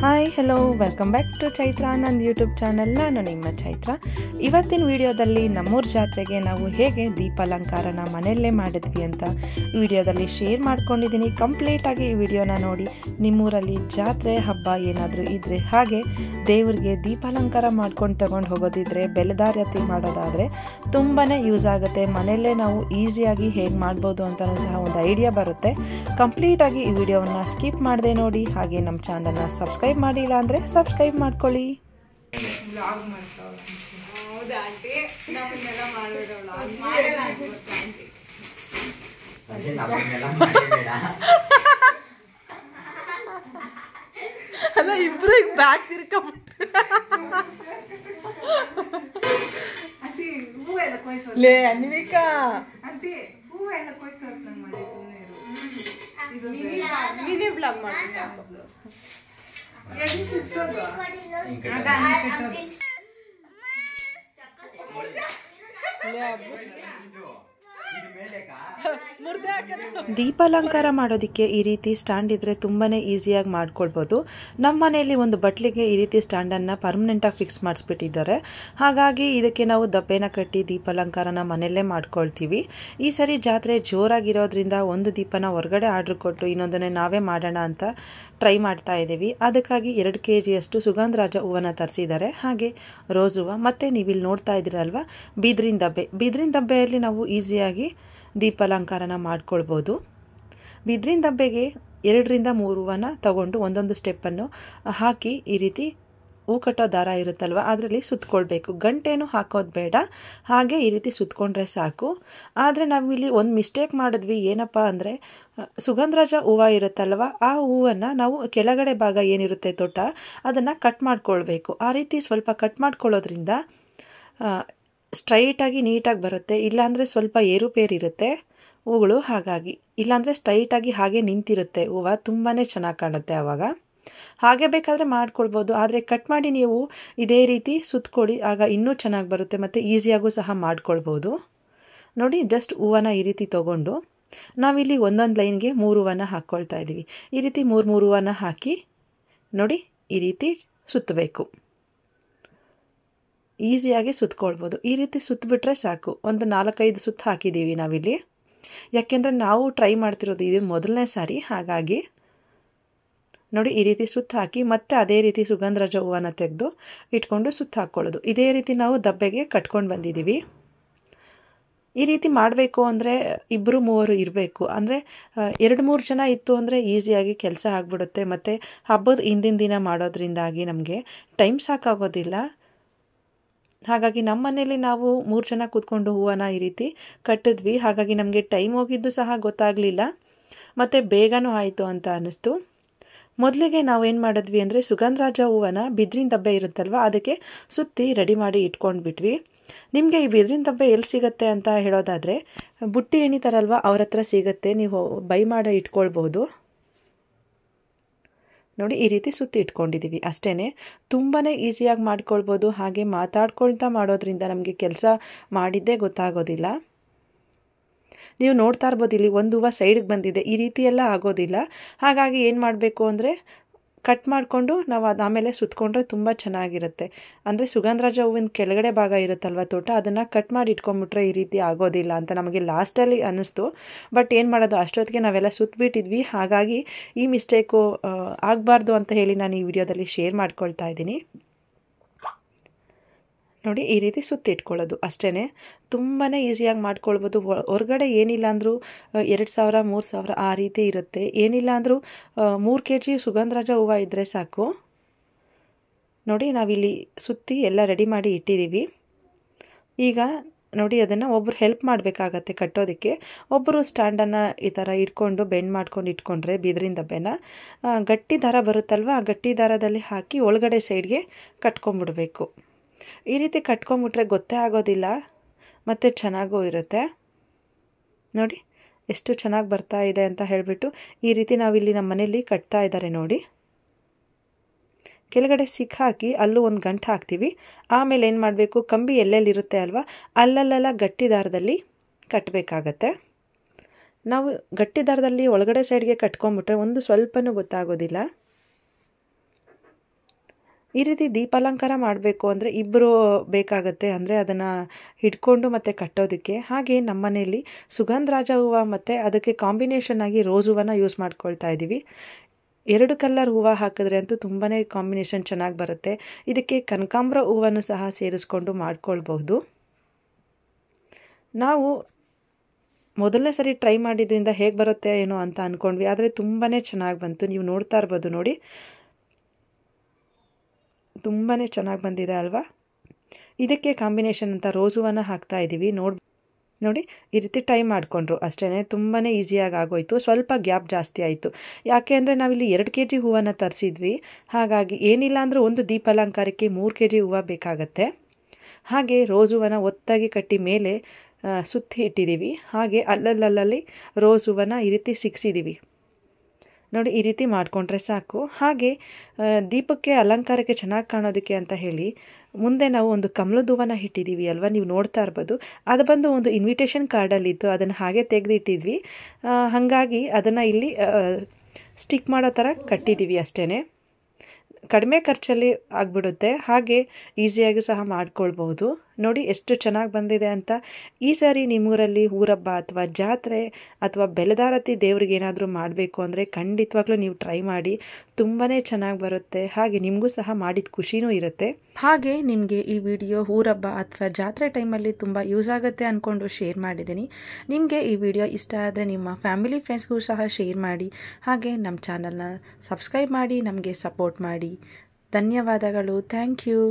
hi hello welcome back to Chaitra ನನ್ನ YouTube channel ನಾನು ನಿಮ್ಮ ಚೈತ್ರ ಇವತ್ತಿನ ವಿಡಿಯೋದಲ್ಲಿ ನಮ್ಮೂರ್ ಜಾತ್ರೆಗೆ ನಾವು ಹೇಗೆ ದೀಪಾಲಂಕಾರನ ಮನೆಯಲ್ಲೇ ಮಾಡಿದ್ವಿ ಅಂತ ವಿಡಿಯೋದಲ್ಲಿ ಶೇರ್ ಮಾಡ್ಕೊಂಡಿದ್ದೀನಿ ಕಂಪ್ಲೀಟಾಗಿ ಈ ವಿಡಿಯೋನ ನೋಡಿ ನಿಮ್ಮೂರಲ್ಲಿ ಜಾತ್ರೆ ಹಬ್ಬ ಏನಾದರೂ ಇದ್ರೆ ಹಾಗೆ ದೇವ್ರಿಗೆ ದೀಪಾಲಂಕಾರ ಮಾಡ್ಕೊಂಡು ತಗೊಂಡು ಹೋಗೋದಿದ್ರೆ ಬೆಲೆದಾರ್ಯತಿ ಮಾಡೋದಾದರೆ ತುಂಬಾ ಯೂಸ್ ಆಗುತ್ತೆ ಮನೆಯಲ್ಲೇ ನಾವು ಈಸಿಯಾಗಿ ಹೇಗೆ ಮಾಡ್ಬೋದು ಅಂತ ಸಹ ಒಂದು ಐಡಿಯಾ ಬರುತ್ತೆ ಕಂಪ್ಲೀಟಾಗಿ ಈ ವಿಡಿಯೋವನ್ನು ಸ್ಕಿಪ್ ಮಾಡದೆ ನೋಡಿ ಹಾಗೆ ನಮ್ಮ ಚಾನಲ್ನ ಸಬ್ಸ್ಕ್ರೈಬ್ ಸಬ್ಸ್ಕ್ರೈಬ್ ಮಾಡಿಲ್ಲ ಅಂದರೆ ಸಬ್ಸ್ಕ್ರೈಬ್ ಮಾಡ್ಕೊಳ್ಳಿ ಅಲ್ಲ ಇಬ್ರಿಗೆ ಬ್ಯಾಗ್ ತಿರ್ಕೊಂಬಿಟ್ರೆ ಅನ್ವಿಕಾ ಮಿನಿ ಬ್ಲಾಗ್ ಮಾಡ್ತೀನಿ ले ದೀಪಾಲಂಕಾರ ಮಾಡೋದಕ್ಕೆ ಈ ರೀತಿ ಸ್ಟ್ಯಾಂಡ್ ಇದ್ರೆ ತುಂಬಾನೇ ಈಸಿಯಾಗಿ ಮಾಡ್ಕೊಳ್ಬೋದು ನಮ್ಮ ಮನೆಯಲ್ಲಿ ಒಂದು ಬಟ್ಲಿಗೆ ಈ ರೀತಿ ಸ್ಟ್ಯಾಂಡನ್ನು ಪರ್ಮನೆಂಟಾಗಿ ಫಿಕ್ಸ್ ಮಾಡಿಸ್ಬಿಟ್ಟಿದ್ದಾರೆ ಹಾಗಾಗಿ ಇದಕ್ಕೆ ನಾವು ದಬ್ಬೆನ ಕಟ್ಟಿ ದೀಪಾಲಂಕಾರನ ಮನೆಯಲ್ಲೇ ಮಾಡ್ಕೊಳ್ತೀವಿ ಈ ಸರಿ ಜಾತ್ರೆ ಜೋರಾಗಿರೋದ್ರಿಂದ ಒಂದು ದೀಪನ ಹೊರಗಡೆ ಆರ್ಡ್ರ್ ಕೊಟ್ಟು ಇನ್ನೊಂದನ್ನೇ ನಾವೇ ಮಾಡೋಣ ಅಂತ ಟ್ರೈ ಮಾಡ್ತಾ ಇದ್ದೀವಿ ಅದಕ್ಕಾಗಿ ಎರಡು ಕೆ ಜಿಯಷ್ಟು ಸುಗಂಧರಾಜ ಹೂವನ್ನು ತರಿಸಿದ್ದಾರೆ ಹಾಗೆ ರೋಸ್ ಹೂವು ಮತ್ತು ನೀವಿಲ್ಲಿ ನೋಡ್ತಾ ಇದ್ದೀರಲ್ವ ಬಿದಿರಿನ ದಬ್ಬೆ ಬಿದ್ರಿನ ದಬ್ಬೆಯಲ್ಲಿ ನಾವು ಈಸಿಯಾಗಿ ದೀಪಾಲಂಕಾರನ ಮಾಡ್ಕೊಳ್ಬೋದು ಬಿದಿರಿನ ದಬ್ಬೆಗೆ ಎರಡರಿಂದ ಮೂರುವನ್ನ ತಗೊಂಡು ಒಂದೊಂದು ಸ್ಟೆಪ್ಪನ್ನು ಹಾಕಿ ಈ ರೀತಿ ಹೂ ಕಟ್ಟೋ ದಾರ ಇರುತ್ತಲ್ವ ಅದರಲ್ಲಿ ಸುತ್ತಕೊಳ್ಬೇಕು ಗಂಟೆನೂ ಹಾಕೋದು ಬೇಡ ಹಾಗೆ ಈ ರೀತಿ ಸುತ್ತಕೊಂಡ್ರೆ ಸಾಕು ಆದರೆ ನಾವಿಲ್ಲಿ ಒಂದು ಮಿಸ್ಟೇಕ್ ಮಾಡಿದ್ವಿ ಏನಪ್ಪ ಅಂದರೆ ಸುಗಂಧರಾಜ ಹೂವು ಇರುತ್ತಲ್ವ ಆ ಹೂವನ್ನು ನಾವು ಕೆಳಗಡೆ ಭಾಗ ಏನಿರುತ್ತೆ ತೋಟ ಅದನ್ನು ಕಟ್ ಮಾಡ್ಕೊಳ್ಬೇಕು ಆ ರೀತಿ ಸ್ವಲ್ಪ ಕಟ್ ಮಾಡ್ಕೊಳ್ಳೋದ್ರಿಂದ ಸ್ಟ್ರೈಟಾಗಿ ನೀಟಾಗಿ ಬರುತ್ತೆ ಇಲ್ಲಾಂದರೆ ಸ್ವಲ್ಪ ಏರುಪೇರಿರುತ್ತೆ ಹೂಗಳು ಹಾಗಾಗಿ ಇಲ್ಲಾಂದರೆ ಸ್ಟ್ರೈಟಾಗಿ ಹಾಗೆ ನಿಂತಿರುತ್ತೆ ಹೂವು ತುಂಬಾ ಚೆನ್ನಾಗಿ ಕಾಣುತ್ತೆ ಆವಾಗ ಹಾಗೆ ಬೇಕಾದರೆ ಮಾಡ್ಕೊಳ್ಬೋದು ಆದರೆ ಕಟ್ ಮಾಡಿ ನೀವು ಇದೇ ರೀತಿ ಸುತ್ತಕೊಡಿ ಆಗ ಇನ್ನೂ ಚೆನ್ನಾಗಿ ಬರುತ್ತೆ ಮತ್ತು ಈಸಿಯಾಗೂ ಸಹ ಮಾಡ್ಕೊಳ್ಬೋದು ನೋಡಿ ಜಸ್ಟ್ ಹೂವನ ಈ ರೀತಿ ತೊಗೊಂಡು ನಾವಿಲ್ಲಿ ಒಂದೊಂದು ಲೈನ್ಗೆ ಮೂರು ಹೂವನ ಹಾಕ್ಕೊಳ್ತಾ ಇದ್ದೀವಿ ಈ ರೀತಿ ಮೂರು ಮೂರು ಹೂವನ ಹಾಕಿ ನೋಡಿ ಈ ರೀತಿ ಸುತ್ತಬೇಕು ಈಸಿಯಾಗಿ ಸುತ್ತಕೊಳ್ಬೋದು ಈ ರೀತಿ ಸುತ್ತಿಬಿಟ್ರೆ ಸಾಕು ಒಂದು ನಾಲ್ಕೈದು ಸುತ್ತು ಹಾಕಿದ್ದೀವಿ ನಾವಿಲ್ಲಿ ಯಾಕೆಂದರೆ ನಾವು ಟ್ರೈ ಮಾಡ್ತಿರೋದು ಇದು ಮೊದಲನೇ ಸಾರಿ ಹಾಗಾಗಿ ನೋಡಿ ಈ ರೀತಿ ಸುತ್ತು ಹಾಕಿ ಮತ್ತೆ ಅದೇ ರೀತಿ ಸುಗಂಧರಾಜ ಹೂವನ್ನು ತೆಗೆದು ಇಟ್ಕೊಂಡು ಸುತ್ತ ಹಾಕ್ಕೊಳ್ಳೋದು ಇದೇ ರೀತಿ ನಾವು ದಬ್ಬೆಗೆ ಕಟ್ಕೊಂಡು ಬಂದಿದ್ದೀವಿ ಈ ರೀತಿ ಮಾಡಬೇಕು ಅಂದರೆ ಇಬ್ಬರು ಮೂವರು ಇರಬೇಕು ಅಂದರೆ ಎರಡು ಮೂರು ಜನ ಇತ್ತು ಅಂದರೆ ಈಸಿಯಾಗಿ ಕೆಲಸ ಆಗಿಬಿಡುತ್ತೆ ಮತ್ತು ಹಬ್ಬದ ಹಿಂದಿನ ದಿನ ಮಾಡೋದ್ರಿಂದಾಗಿ ನಮಗೆ ಟೈಮ್ ಸಾಕಾಗೋದಿಲ್ಲ ಹಾಗಾಗಿ ನಮ್ಮ ಮನೇಲಿ ನಾವು ಮೂರು ಜನ ಕೂತ್ಕೊಂಡು ಹೂವನ್ನ ಈ ರೀತಿ ಕಟ್ಟಿದ್ವಿ ಹಾಗಾಗಿ ನಮಗೆ ಟೈಮ್ ಹೋಗಿದ್ದು ಸಹ ಗೊತ್ತಾಗಲಿಲ್ಲ ಮತ್ತು ಬೇಗನೂ ಆಯಿತು ಅಂತ ಅನ್ನಿಸ್ತು ಮೊದಲಿಗೆ ನಾವು ಏನು ಮಾಡಿದ್ವಿ ಅಂದರೆ ಸುಗಂಧರಾಜ ಹೂವನ್ನ ಬಿದ್ರಿನ ದಬ್ಬೆ ಇರುತ್ತಲ್ವ ಅದಕ್ಕೆ ಸುತ್ತಿ ರೆಡಿ ಮಾಡಿ ಇಟ್ಕೊಂಡ್ಬಿಟ್ವಿ ನಿಮಗೆ ಈ ಬಿದ್ರಿನ ದಬ್ಬೆ ಎಲ್ಲಿ ಸಿಗುತ್ತೆ ಅಂತ ಹೇಳೋದಾದರೆ ಬುಟ್ಟಿ ಏನಿತಾರಲ್ವ ಅವ್ರ ಹತ್ರ ಸಿಗುತ್ತೆ ನೀವು ಬೈ ಮಾಡಿ ಇಟ್ಕೊಳ್ಬೋದು ನೋಡಿ ಈ ರೀತಿ ಸುತ್ತಿ ಇಟ್ಕೊಂಡಿದ್ದೀವಿ ಅಷ್ಟೇ ತುಂಬಾ ಈಸಿಯಾಗಿ ಮಾಡ್ಕೊಳ್ಬೋದು ಹಾಗೆ ಮಾತಾಡ್ಕೊಳ್ತಾ ಮಾಡೋದ್ರಿಂದ ನಮಗೆ ಕೆಲಸ ಮಾಡಿದ್ದೇ ಗೊತ್ತಾಗೋದಿಲ್ಲ ನೀವು ನೋಡ್ತಾ ಇರ್ಬೋದು ಇಲ್ಲಿ ಒಂದು ಹೂವು ಸೈಡ್ಗೆ ಬಂದಿದೆ ಈ ರೀತಿ ಎಲ್ಲ ಆಗೋದಿಲ್ಲ ಹಾಗಾಗಿ ಏನು ಮಾಡಬೇಕು ಅಂದರೆ ಕಟ್ ಮಾಡಿಕೊಂಡು ನಾವು ಅದು ಆಮೇಲೆ ಸುತ್ತಕೊಂಡ್ರೆ ತುಂಬ ಚೆನ್ನಾಗಿರುತ್ತೆ ಅಂದರೆ ಸುಗಂಧರಾಜ ಹೂವಿನ ಕೆಳಗಡೆ ಭಾಗ ಇರುತ್ತಲ್ವ ತೋಟ ಅದನ್ನು ಕಟ್ ಮಾಡಿ ಇಟ್ಕೊಂಡ್ಬಿಟ್ರೆ ಈ ರೀತಿ ಆಗೋದಿಲ್ಲ ಅಂತ ನಮಗೆ ಲಾಸ್ಟಲ್ಲಿ ಅನ್ನಿಸ್ತು ಬಟ್ ಏನು ಮಾಡೋದು ಅಷ್ಟೊತ್ತಿಗೆ ನಾವೆಲ್ಲ ಸುತ್ತಬಿಟ್ಟಿದ್ವಿ ಹಾಗಾಗಿ ಈ ಮಿಸ್ಟೇಕು ಆಗಬಾರ್ದು ಅಂತ ಹೇಳಿ ನಾನು ಈ ವಿಡಿಯೋದಲ್ಲಿ ಶೇರ್ ಮಾಡ್ಕೊಳ್ತಾ ಇದ್ದೀನಿ ನೋಡಿ ಈ ರೀತಿ ಸುತ್ತಿ ಇಟ್ಕೊಳ್ಳೋದು ಅಷ್ಟೇ ತುಂಬಾ ಈಸಿಯಾಗಿ ಮಾಡ್ಕೊಳ್ಬೋದು ಹೊರಗಡೆ ಏನಿಲ್ಲ ಅಂದರೂ ಎರಡು ಸಾವಿರ ಮೂರು ಸಾವಿರ ಆ ರೀತಿ ಇರುತ್ತೆ ಏನಿಲ್ಲ ಅಂದರೂ ಮೂರು ಕೆ ಜಿ ಸುಗಂಧರಾಜ ಹೂವು ಇದ್ದರೆ ಸಾಕು ನೋಡಿ ನಾವಿಲ್ಲಿ ಸುತ್ತಿ ಎಲ್ಲ ರೆಡಿ ಮಾಡಿ ಇಟ್ಟಿದ್ದೀವಿ ಈಗ ನೋಡಿ ಅದನ್ನು ಒಬ್ಬರು ಹೆಲ್ಪ್ ಮಾಡಬೇಕಾಗತ್ತೆ ಕಟ್ಟೋದಕ್ಕೆ ಒಬ್ಬರು ಸ್ಟ್ಯಾಂಡನ್ನು ಈ ಥರ ಇಟ್ಕೊಂಡು ಬೆಂಡ್ ಮಾಡ್ಕೊಂಡು ಇಟ್ಕೊಂಡ್ರೆ ಬಿದಿರಿನ ದಬ್ಬೆನ ಗಟ್ಟಿ ದಾರ ಬರುತ್ತಲ್ವ ಆ ಗಟ್ಟಿ ದಾರದಲ್ಲಿ ಹಾಕಿ ಒಳಗಡೆ ಸೈಡ್ಗೆ ಕಟ್ಕೊಂಡ್ಬಿಡ್ಬೇಕು ಈ ರೀತಿ ಕಟ್ಕೊಂಬಿಟ್ರೆ ಗೊತ್ತೇ ಆಗೋದಿಲ್ಲ ಮತ್ತು ಚೆನ್ನಾಗೂ ಇರುತ್ತೆ ನೋಡಿ ಎಷ್ಟು ಚೆನ್ನಾಗಿ ಬರ್ತಾ ಇದೆ ಅಂತ ಹೇಳಿಬಿಟ್ಟು ಈ ರೀತಿ ನಾವಿಲ್ಲಿ ನಮ್ಮ ಮನೇಲಿ ಕಟ್ತಾ ಇದ್ದಾರೆ ನೋಡಿ ಕೆಳಗಡೆ ಸಿಕ್ಕಾಕಿ ಅಲ್ಲೂ ಒಂದು ಗಂಟು ಹಾಕ್ತೀವಿ ಆಮೇಲೆ ಏನು ಮಾಡಬೇಕು ಕಂಬಿ ಎಲ್ಲೆಲ್ಲಿರುತ್ತೆ ಅಲ್ವಾ ಅಲ್ಲಲ್ಲೆಲ್ಲ ಗಟ್ಟಿದಾರದಲ್ಲಿ ಕಟ್ಟಬೇಕಾಗತ್ತೆ ನಾವು ಗಟ್ಟಿದಾರದಲ್ಲಿ ಒಳಗಡೆ ಸೈಡ್ಗೆ ಕಟ್ಕೊಂಬಿಟ್ರೆ ಒಂದು ಸ್ವಲ್ಪನೂ ಗೊತ್ತಾಗೋದಿಲ್ಲ ಈ ರೀತಿ ದೀಪಾಲಂಕಾರ ಮಾಡಬೇಕು ಅಂದರೆ ಇಬ್ಬರು ಬೇಕಾಗುತ್ತೆ ಅಂದರೆ ಅದನ್ನು ಹಿಡ್ಕೊಂಡು ಮತ್ತು ಕಟ್ಟೋದಕ್ಕೆ ಹಾಗೆ ನಮ್ಮ ಮನೆಯಲ್ಲಿ ಸುಗಂಧರಾಜ ಹೂವು ಮತ್ತು ಅದಕ್ಕೆ ಕಾಂಬಿನೇಷನ್ ಆಗಿ ರೋಸ್ ಹೂವನ್ನ ಯೂಸ್ ಮಾಡ್ಕೊಳ್ತಾ ಇದ್ದೀವಿ ಎರಡು ಕಲ್ಲರ್ ಹೂವು ಹಾಕಿದ್ರೆ ಅಂತೂ ತುಂಬಾ ಕಾಂಬಿನೇಷನ್ ಚೆನ್ನಾಗಿ ಬರುತ್ತೆ ಇದಕ್ಕೆ ಕನಕಾಂಬ್ರ ಹೂವನ್ನು ಸಹ ಸೇರಿಸ್ಕೊಂಡು ಮಾಡ್ಕೊಳ್ಬಹುದು ನಾವು ಮೊದಲನೇ ಸರಿ ಟ್ರೈ ಮಾಡಿದ್ರಿಂದ ಹೇಗೆ ಬರುತ್ತೆ ಏನೋ ಅಂತ ಅಂದ್ಕೊಂಡ್ವಿ ಆದರೆ ತುಂಬಾ ಚೆನ್ನಾಗಿ ಬಂತು ನೀವು ನೋಡ್ತಾ ಇರ್ಬೋದು ನೋಡಿ ತುಂಬಾ ಚೆನ್ನಾಗಿ ಬಂದಿದೆ ಅಲ್ವಾ ಇದಕ್ಕೆ ಕಾಂಬಿನೇಷನ್ ಅಂತ ರೋಸುವನ್ನು ಹಾಕ್ತಾ ಇದ್ದೀವಿ ನೋಡಿ ನೋಡಿ ಈ ರೀತಿ ಟೈ ಮಾಡಿಕೊಂಡ್ರು ಅಷ್ಟೇ ತುಂಬಾ ಈಸಿಯಾಗಿ ಆಗೋಯಿತು ಸ್ವಲ್ಪ ಗ್ಯಾಪ್ ಜಾಸ್ತಿ ಆಯಿತು ಯಾಕೆ ಅಂದರೆ ನಾವಿಲ್ಲಿ ಎರಡು ಕೆ ಜಿ ಹೂವನ್ನು ತರಿಸಿದ್ವಿ ಹಾಗಾಗಿ ಏನಿಲ್ಲ ಅಂದರೂ ಒಂದು ದೀಪಾಲಂಕಾರಕ್ಕೆ ಮೂರು ಕೆ ಜಿ ಹೂವು ಬೇಕಾಗತ್ತೆ ಹಾಗೆ ರೋಸ್ ಒತ್ತಾಗಿ ಕಟ್ಟಿ ಮೇಲೆ ಸುತ್ತಿ ಇಟ್ಟಿದ್ದೀವಿ ಹಾಗೆ ಅಲ್ಲಲ್ಲಲ್ಲಿ ರೋಸ್ ಈ ರೀತಿ ಸಿಕ್ಸಿದ್ದೀವಿ ನೋಡಿ ಈ ರೀತಿ ಮಾಡಿಕೊಂಡ್ರೆ ಸಾಕು ಹಾಗೆ ದೀಪಕ್ಕೆ ಅಲಂಕಾರಕ್ಕೆ ಚೆನ್ನಾಗಿ ಕಾಣೋದಕ್ಕೆ ಅಂತ ಹೇಳಿ ಮುಂದೆ ನಾವು ಒಂದು ಕಮಲದೂವನ ಹೂವನ್ನು ಇಟ್ಟಿದ್ದೀವಿ ಅಲ್ವಾ ನೀವು ನೋಡ್ತಾ ಇರ್ಬೋದು ಅದು ಬಂದು ಒಂದು ಇನ್ವಿಟೇಷನ್ ಕಾರ್ಡಲ್ಲಿತ್ತು ಅದನ್ನು ಹಾಗೆ ತೆಗೆದಿಟ್ಟಿದ್ವಿ ಹಾಗಾಗಿ ಅದನ್ನು ಇಲ್ಲಿ ಸ್ಟಿಕ್ ಮಾಡೋ ಥರ ಕಟ್ಟಿದ್ದೀವಿ ಅಷ್ಟೇ ಕಡಿಮೆ ಖರ್ಚಲ್ಲಿ ಆಗಿಬಿಡುತ್ತೆ ಹಾಗೆ ಈಸಿಯಾಗಿ ಸಹ ಮಾಡ್ಕೊಳ್ಬೋದು ನೋಡಿ ಎಷ್ಟು ಚೆನ್ನಾಗಿ ಬಂದಿದೆ ಅಂತ ಈ ಸಾರಿ ನಿಮ್ಮೂರಲ್ಲಿ ಊರಬ್ಬ ಅಥವಾ ಜಾತ್ರೆ ಅಥವಾ ಬೆಲೆದಾರತಿ ದೇವ್ರಿಗೆ ಏನಾದರೂ ಮಾಡಬೇಕು ಅಂದರೆ ಖಂಡಿತವಾಗ್ಲೂ ನೀವು ಟ್ರೈ ಮಾಡಿ ತುಂಬಾ ಚೆನ್ನಾಗಿ ಬರುತ್ತೆ ಹಾಗೆ ನಿಮಗೂ ಸಹ ಮಾಡಿದ ಖುಷಿನೂ ಇರುತ್ತೆ ಹಾಗೆ ನಿಮಗೆ ಈ ವಿಡಿಯೋ ಊರಬ್ಬ ಅಥವಾ ಜಾತ್ರೆ ಟೈಮಲ್ಲಿ ತುಂಬ ಯೂಸ್ ಆಗುತ್ತೆ ಅಂದ್ಕೊಂಡು ಶೇರ್ ಮಾಡಿದ್ದೀನಿ ನಿಮಗೆ ಈ ವಿಡಿಯೋ ಇಷ್ಟ ಆದರೆ ನಿಮ್ಮ ಫ್ಯಾಮಿಲಿ ಫ್ರೆಂಡ್ಸ್ಗೂ ಸಹ ಶೇರ್ ಮಾಡಿ ಹಾಗೆ ನಮ್ಮ ಚಾನಲ್ನ ಸಬ್ಸ್ಕ್ರೈಬ್ ಮಾಡಿ ನಮಗೆ ಸಪೋರ್ಟ್ ಮಾಡಿ ಧನ್ಯವಾದಗಳು ಥ್ಯಾಂಕ್ ಯು